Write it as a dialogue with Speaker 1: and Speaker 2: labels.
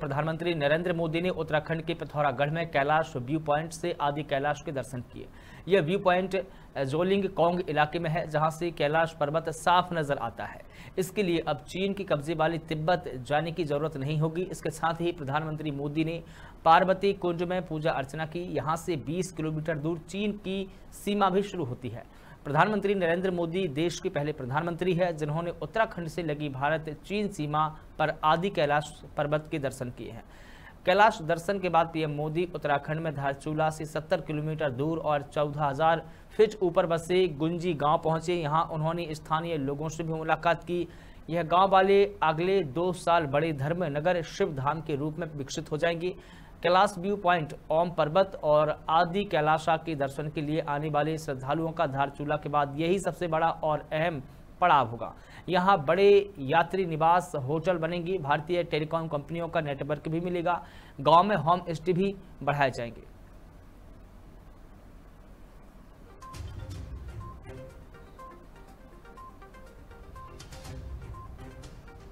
Speaker 1: प्रधानमंत्री नरेंद्र मोदी ने उत्तराखंड के पिथौरागढ़ में कैलाश व्यू पॉइंट से आदि कैलाश के दर्शन किए यह व्यू पॉइंट जोलिंग कोंग इलाके में है जहां से कैलाश पर्वत साफ नजर आता है इसके लिए अब चीन के कब्जे वाली तिब्बत जाने की जरूरत नहीं होगी इसके साथ ही प्रधानमंत्री मोदी ने पार्वती कुंज में पूजा अर्चना की यहाँ से बीस किलोमीटर दूर चीन की सीमा भी शुरू होती है प्रधानमंत्री नरेंद्र मोदी देश के पहले प्रधानमंत्री है जिन्होंने उत्तराखंड से लगी भारत चीन सीमा पर आदि कैलाश पर्वत के दर्शन किए हैं कैलाश दर्शन के बाद पीएम मोदी उत्तराखंड में धारचूला से 70 किलोमीटर दूर और 14,000 फीट ऊपर बसे गुंजी गांव पहुंचे यहां उन्होंने स्थानीय लोगों से भी मुलाकात की यह गांव वाले अगले दो साल बड़े धर्म नगर शिव धाम के रूप में विकसित हो जाएंगे कैलाश व्यू पॉइंट ओम पर्वत और आदि कैलाशा के दर्शन के लिए आने वाले श्रद्धालुओं का धारचूला के बाद यही सबसे बड़ा और अहम पड़ाव होगा यहाँ बड़े यात्री निवास होटल बनेंगी भारतीय टेलीकॉम कंपनियों का नेटवर्क भी मिलेगा गांव में होम स्टे भी बढ़ाए जाएंगे